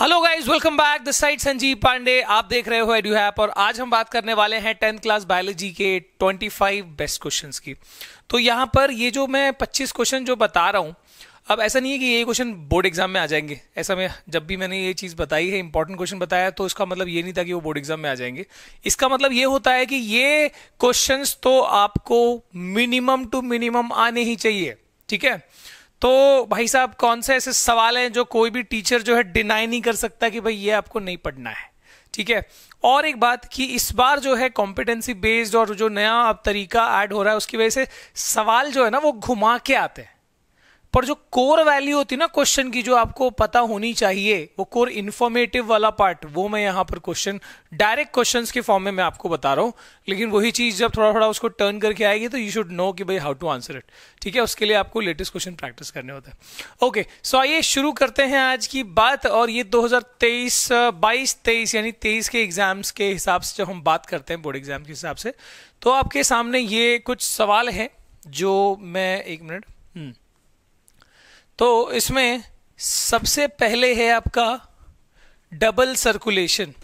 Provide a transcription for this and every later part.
hello guys welcome back the side Sanjeev Pandey आप देख रहे हो एडू हैप और आज हम बात करने वाले हैं टेंथ क्लास बायोलॉजी के 25 बेस्ट क्वेश्चंस की तो यहाँ पर ये जो मैं 25 क्वेश्चन जो बता रहा हूं अब ऐसा नहीं है कि ये क्वेश्चन बोर्ड एग्जाम में आ जाएंगे ऐसा मैं जब भी मैंने ये चीज़ बताई है इंपॉर्टेंट क्वेश्चन बताया तो इसका मतलब ये नहीं था कि वो बोर्ड एग्जाम में आ जाएंगे इसका मतलब ये होता है कि ये क्वेश्चंस तो आपको मिनिमम टू मिनिमम आने ही चाहिए ठीक है तो भाई साहब कौन से ऐसे सवाल हैं जो कोई भी टीचर जो है डिनाई नहीं कर सकता कि भाई ये आपको नहीं पढ़ना है ठीक है और एक बात कि इस बार जो है कॉम्पिटेंसी बेस्ड और जो नया अब तरीका ऐड हो रहा है उसकी वजह से सवाल जो है ना वो घुमा के आते हैं पर जो कोर वैल्यू होती है ना क्वेश्चन की जो आपको पता होनी चाहिए वो कोर इन्फॉर्मेटिव वाला पार्ट वो मैं यहाँ पर क्वेश्चन डायरेक्ट क्वेश्चन के फॉर्म में मैं आपको बता रहा हूं लेकिन वही चीज जब थोड़ा थोड़ा उसको टर्न करके आएगी तो यू शुड नो कि भाई हाउ टू आंसर इट ठीक है उसके लिए आपको लेटेस्ट क्वेश्चन प्रैक्टिस करने होता है ओके सो आइए शुरू करते हैं आज की बात और ये दो हजार तेईस बाईस तेईस यानी तेईस के एग्जाम्स के हिसाब से जब हम बात करते हैं बोर्ड एग्जाम के हिसाब से तो आपके सामने ये कुछ सवाल है जो मैं एक मिनट हम्म, तो इसमें सबसे पहले है आपका डबल सर्कुलेशन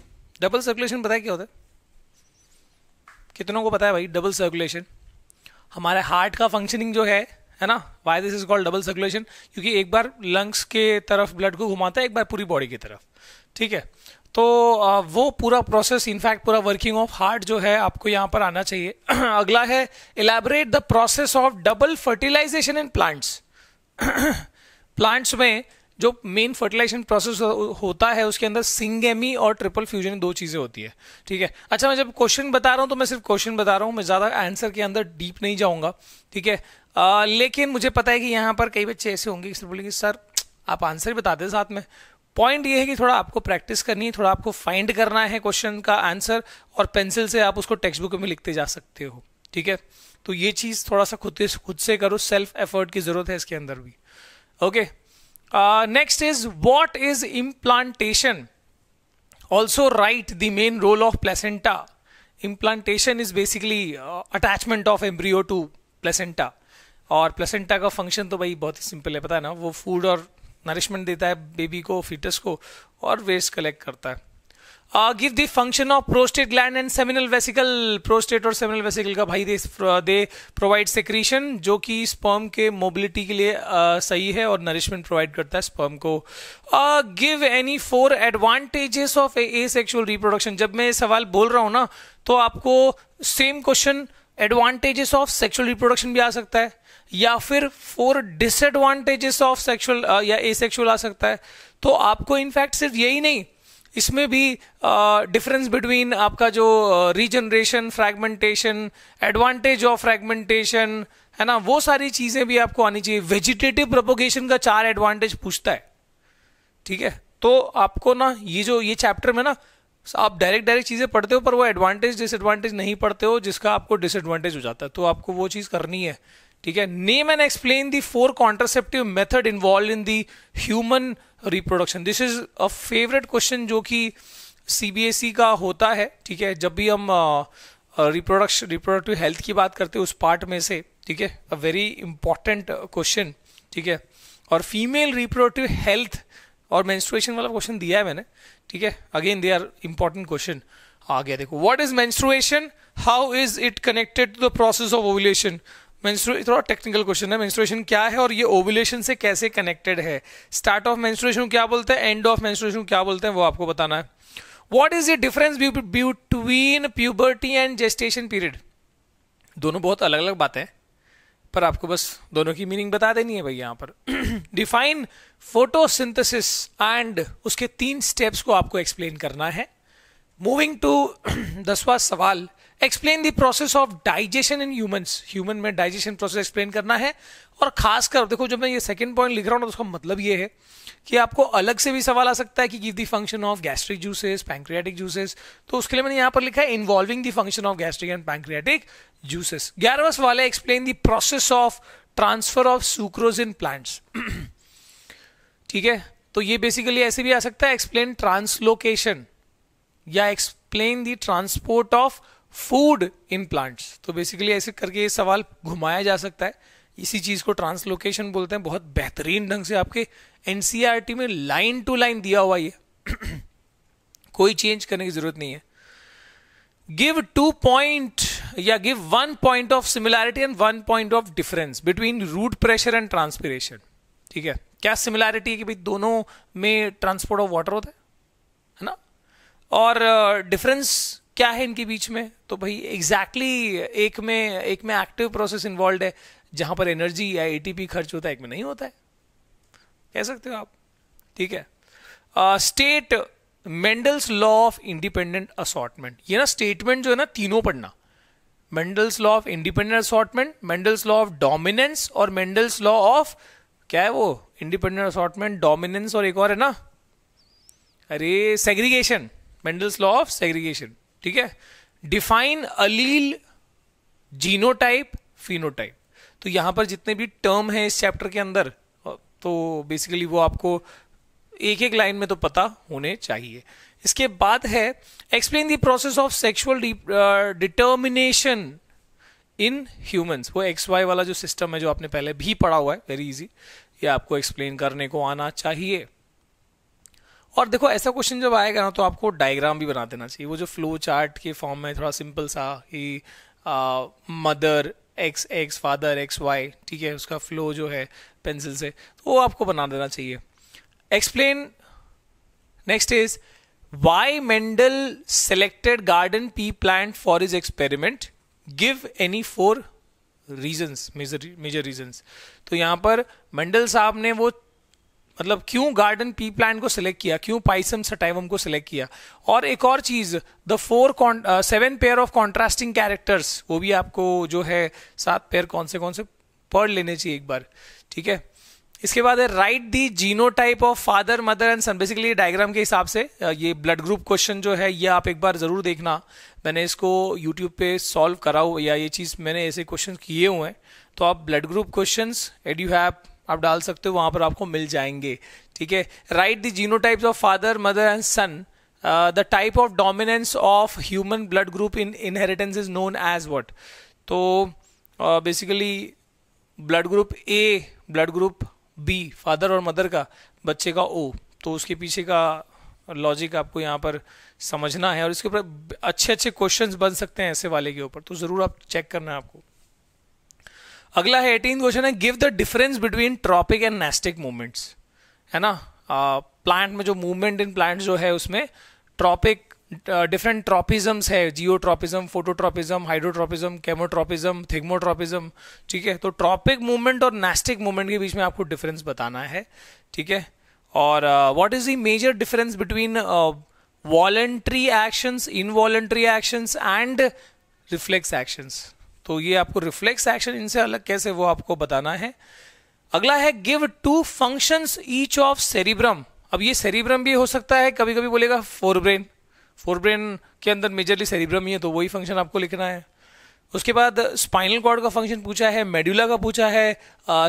डबल सर्कुलेशन पता है क्या होता है कितनों को पता है भाई डबल सर्कुलेशन हमारे हार्ट का फंक्शनिंग जो है है ना why this is called double circulation क्योंकि एक बार लंग्स के तरफ ब्लड को घुमाता है एक बार पूरी बॉडी की तरफ ठीक है तो वो पूरा प्रोसेस इनफैक्ट पूरा वर्किंग ऑफ हार्ट जो है आपको यहाँ पर आना चाहिए अगला है elaborate the process of double fertilization in plants plants में जो मेन फर्टिलाइजेशन प्रोसेस होता है उसके अंदर सिंगेमी और ट्रिपल फ्यूजन दो चीज़ें होती है ठीक है अच्छा मैं जब क्वेश्चन बता रहा हूँ तो मैं सिर्फ क्वेश्चन बता रहा हूँ मैं ज़्यादा आंसर के अंदर डीप नहीं जाऊँगा ठीक है लेकिन मुझे पता है कि यहाँ पर कई बच्चे ऐसे होंगे कि बोलेंगे सर आप आंसर ही बता दें साथ में पॉइंट ये है कि थोड़ा आपको प्रैक्टिस करनी है थोड़ा आपको फाइंड करना है क्वेश्चन का आंसर और पेंसिल से आप उसको टेक्स्ट बुक में लिखते जा सकते हो ठीक है तो ये चीज़ थोड़ा सा खुद से खुद से करो सेल्फ एफर्ट की ज़रूरत है इसके अंदर भी okay uh, next is what is implantation also write the main role of placenta implantation is basically uh, attachment of embryo to placenta और प्लेसेंटा का फंक्शन तो भाई बहुत ही सिंपल है पता है ना वो फूड और नरिशमेंट देता है बेबी को फीटस को और वेस्ट कलेक्ट करता है give the function of prostate gland and seminal vesicle prostate और सेमिनल वेसिकल का भाई दे प्रोवाइड सेक्रीशन जो कि स्पर्म के मोबिलिटी के लिए uh, सही है और नरिशमेंट प्रोवाइड करता है स्पर्म को give any four advantages of asexual reproduction जब मैं सवाल बोल रहा हूँ ना तो आपको same question advantages of sexual reproduction भी आ सकता है या फिर फोर डिसएडवांटेजेस ऑफ सेक्सुअल या ए सेक्सुअल आ सकता है तो आपको इनफैक्ट सिर्फ यही नहीं इसमें भी डिफरेंस बिटवीन आपका जो regeneration fragmentation advantage of fragmentation है ना वो सारी चीज़ें भी आपको आनी चाहिए वेजिटेटिव प्रोपोगेशन का चार एडवांटेज पूछता है ठीक है तो आपको ना ये जो ये चैप्टर में ना आप डायरेक्ट डायरेक्ट चीज़ें पढ़ते हो पर वो एडवांटेज डिसएडवांटेज नहीं पढ़ते हो जिसका आपको डिसएडवांटेज हो जाता है तो आपको वो चीज़ करनी है ठीक है name and explain the four contraceptive method involve in the human reproduction this is a favourite question जो कि सीबीएसई e का होता है ठीक है जब भी हम रिप्रोडक्शन रिप्रोडक्टिव हेल्थ की बात करते हैं उस पार्ट में से ठीक है अ वेरी इंपॉर्टेंट क्वेश्चन ठीक है और फीमेल रिप्रोडक्टिव हेल्थ और मेंस्ट्रुएशन वाला क्वेश्चन दिया है मैंने ठीक है again they are important question आ गया देखो what is menstruation how is it connected to the process of ovulation थोड़ा टेक्निकल क्वेश्चन है मेंस्ट्रुएशन क्या है और ये ओवुलेशन से कैसे कनेक्टेड है स्टार्ट ऑफ मेंस्ट्रुएशन क्या बोलते हैं एंड ऑफ मेंस्ट्रुएशन क्या बोलते हैं वो आपको बताना है what is the difference between puberty and gestation period दोनों बहुत अलग अलग बातें हैं पर आपको बस दोनों की मीनिंग बता देनी है भाई यहाँ पर डिफाइन फोटोसिंथेसिस एंड उसके तीन स्टेप्स को आपको एक्सप्लेन करना है मूविंग टू दसवा सवाल explain the process of digestion in humans human में डाइजेशन प्रोसेस एक्सप्लेन करना है और खासकर देखो जब मैं ये सेकंड पॉइंट लिख रहा हूँ तो उसका मतलब ये है कि आपको अलग से भी सवाल आ सकता है कि give the function of gastric juices pancreatic juices तो उसके लिए मैंने यहाँ पर लिखा है involving the function of gastric and pancreatic juices ग्यारहवा सवाल है explain the process of transfer of sucrose in plants ठीक है तो ये बेसिकली ऐसे भी आ सकता है एक्सप्लेन ट्रांसलोकेशन या explain the transport of food in plants तो बेसिकली ऐसे करके ये सवाल घुमाया जा सकता है इसी चीज को ट्रांसलोकेशन बोलते हैं बहुत बेहतरीन ढंग से आपके एनसीआर e में लाइन टू लाइन दिया हुआ ये कोई चेंज करने की जरूरत नहीं है गिव टू पॉइंट या give one point of similarity and one point of difference between root pressure and transpiration ठीक है क्या सिमिलैरिटी है कि भाई दोनों में ट्रांसपोर्ट ऑफ वाटर होता है है ना और डिफरेंस uh, क्या है इनके बीच में तो भाई एग्जैक्टली exactly एक में एक में एक्टिव प्रोसेस इन्वॉल्व है जहां पर एनर्जी या एटीपी खर्च होता है एक में नहीं होता है कह सकते हो आप ठीक है state Mendel's law of independent assortment ये ना स्टेटमेंट जो है ना तीनों पढ़ना Mendel's law of independent assortment Mendel's law of dominance और मेंडल्स लॉ ऑफ क्या है वो इंडिपेंडेंट असॉटमेंट डोमिनेंस और एक और है ना अरे segregation Mendel's law of segregation ठीक है डिफाइन अलील जीनोटाइप फिनोटाइप तो यहां पर जितने भी टर्म है इस चैप्टर के अंदर तो बेसिकली वो आपको एक एक लाइन में तो पता होने चाहिए इसके बाद है explain the process of sexual determination in humans वो एक्स वाई वाला जो सिस्टम है जो आपने पहले भी पढ़ा हुआ है वेरी इजी ये आपको एक्सप्लेन करने को आना चाहिए और देखो ऐसा क्वेश्चन जब आएगा ना तो आपको डायग्राम भी बना देना चाहिए वो जो फ्लो चार्ट के फॉर्म में थोड़ा सिंपल सा ही mother X X father X Y ठीक है उसका फ्लो जो है पेंसिल से तो वो आपको बना देना चाहिए explain next is why Mendel selected garden pea plant for is experiment give any four reasons major major तो यहाँ पर मंडल साहब ने वो मतलब क्यों गार्डन पी प्लांट को सिलेक्ट किया क्यों पाइसम सटाइवम को सिलेक्ट किया और एक और चीज the four seven pair of contrasting characters वो भी आपको जो है सात पेयर कौन से कौन से पढ़ लेने चाहिए एक बार ठीक है इसके बाद है write the genotype of father mother and son basically diagram के हिसाब से uh, ये ब्लड ग्रुप क्वेश्चन जो है ये आप एक बार ज़रूर देखना मैंने इसको यूट्यूब पे सॉल्व करा हो या ये चीज़ मैंने ऐसे क्वेश्चन किए हुए हैं तो आप blood group question add you have आप डाल सकते हो वहां पर आपको मिल जाएंगे ठीक है write the genotypes of father mother and son the type of dominance of human blood group in inheritance is known as what तो basically blood group A blood group B father और mother का बच्चे का ओ तो उसके पीछे का logic आपको यहाँ पर समझना है और इसके ऊपर अच्छे अच्छे क्वेश्चंस बन सकते हैं ऐसे वाले के ऊपर तो ज़रूर आप चेक करना है आपको अगला है एटीन क्वेश्चन है give the difference between tropic and nastic movements है ना प्लांट uh, में जो मूवमेंट इन प्लांट जो है उसमें ट्रॉपिक डिफरेंट ट्रॉपिजम्स है geotropism phototropism hydrotropism chemotropism thigmotropism ठीक है तो ट्रॉपिक मूवमेंट और नेस्टिक मूवमेंट के बीच में आपको डिफरेंस बताना है ठीक है और what is the major difference between voluntary actions involuntary actions and reflex actions तो ये आपको रिफ्लेक्स एक्शन इनसे अलग कैसे वो आपको बताना है अगला है give two functions each of cerebrum अब ये सेरिब्रम भी हो सकता है कभी कभी बोलेगा फोर ब्रेन फोर ब्रेन के अंदर मेजरली सेरिब्रम ही है तो वही फंक्शन आपको लिखना है उसके बाद स्पाइनल कॉर्ड का फंक्शन पूछा है मेड्यूला का पूछा है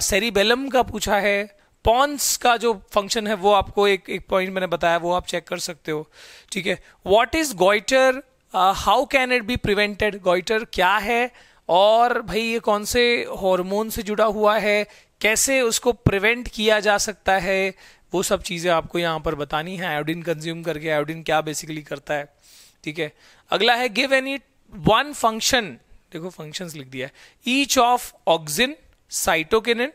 सेरिबेलम का पूछा है पॉन्स का जो फंक्शन है वो आपको एक एक पॉइंट मैंने बताया वो आप चेक कर सकते हो ठीक है what is goitre how can it be prevented goitre क्या है और भाई ये कौन से हार्मोन से जुड़ा हुआ है कैसे उसको प्रिवेंट किया जा सकता है वो सब चीज़ें आपको यहाँ पर बतानी है आयोडीन कंज्यूम करके आयोडीन क्या बेसिकली करता है ठीक है अगला है गिव एनी वन फंक्शन देखो फंक्शंस लिख दिया है each of auxin cytokinin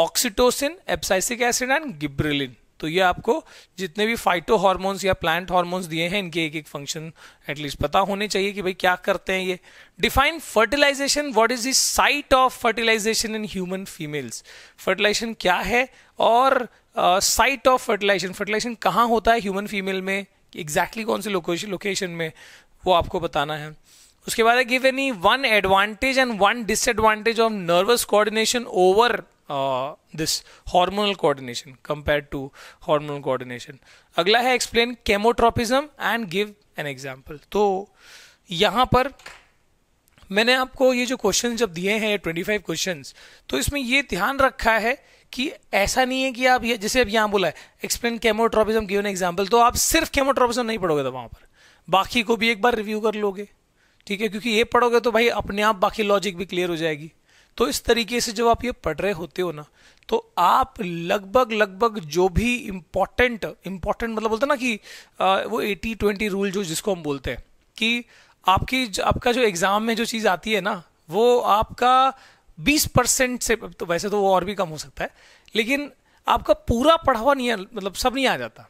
oxytocin abscisic acid and gibberellin तो ये आपको जितने भी फाइटो हार्मोन्स या प्लांट हार्मोन्स दिए हैं इनके एक एक फंक्शन एटलीस्ट पता होने चाहिए कि भाई क्या करते हैं ये define fertilization what is the site of fertilization in human females fertilization क्या है और साइट ऑफ फर्टिलाइजेशन फर्टिलाइजेशन कहाँ होता है ह्यूमन फीमेल में एग्जैक्टली exactly कौन से लोकेशन में वो आपको बताना है उसके बाद give any one advantage and one disadvantage of nervous coordination over this hormonal coordination compare to hormonal coordination अगला है explain chemotropism and give an example तो यहाँ पर मैंने आपको ये जो क्वेश्चन जब दिए हैं ट्वेंटी फाइव क्वेश्चन तो इसमें ये ध्यान रखा है कि ऐसा नहीं है कि आप ये जैसे अब यहाँ बोला है एक्सप्लेन केमोट्रोपिज्म एन एग्जाम्पल तो आप सिर्फ केमोट्रोपिज्म नहीं पढ़ोगे तो वहाँ पर बाकी को भी एक बार रिव्यू कर लोगे ठीक है क्योंकि ये पढ़ोगे तो भाई अपने आप बाकी लॉजिक भी क्लियर हो जाएगी तो इस तरीके से जब आप ये पढ़ रहे होते हो ना तो आप लगभग लगभग जो भी इम्पोर्टेंट इम्पोर्टेंट मतलब बोलते ना कि वो एटी ट्वेंटी रूल जो जिसको हम बोलते हैं कि आपकी आपका जो एग्ज़ाम में जो चीज़ आती है ना वो आपका बीस परसेंट से तो वैसे तो वो और भी कम हो सकता है लेकिन आपका पूरा पढ़ा हुआ नहीं मतलब सब नहीं आ जाता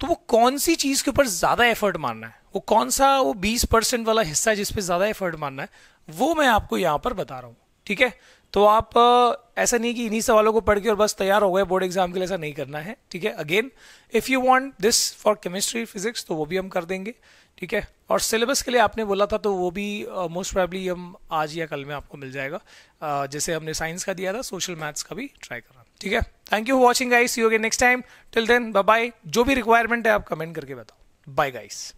तो वो कौन सी चीज़ के ऊपर ज़्यादा एफर्ट मारना है वो कौन सा वो बीस परसेंट वाला हिस्सा है जिसपे ज़्यादा एफर्ट मारना है वो मैं आपको यहां पर बता रहा हूँ ठीक है तो आप ऐसा नहीं कि इन्हीं सवालों को पढ़ के और बस तैयार हो गए बोर्ड एग्जाम के लिए ऐसा नहीं करना है ठीक है again if you want this for chemistry physics तो वो भी हम कर देंगे ठीक है और सिलेबस के लिए आपने बोला था तो वो भी मोस्ट uh, प्रॉब्ली हम आज या कल में आपको मिल जाएगा uh, जैसे हमने साइंस का दिया था सोशल मैथ्स का भी ट्राई करना ठीक है thank you for watching guys you again next time till then bye जो भी रिक्वायरमेंट है आप कमेंट करके बताओ बाय गाइस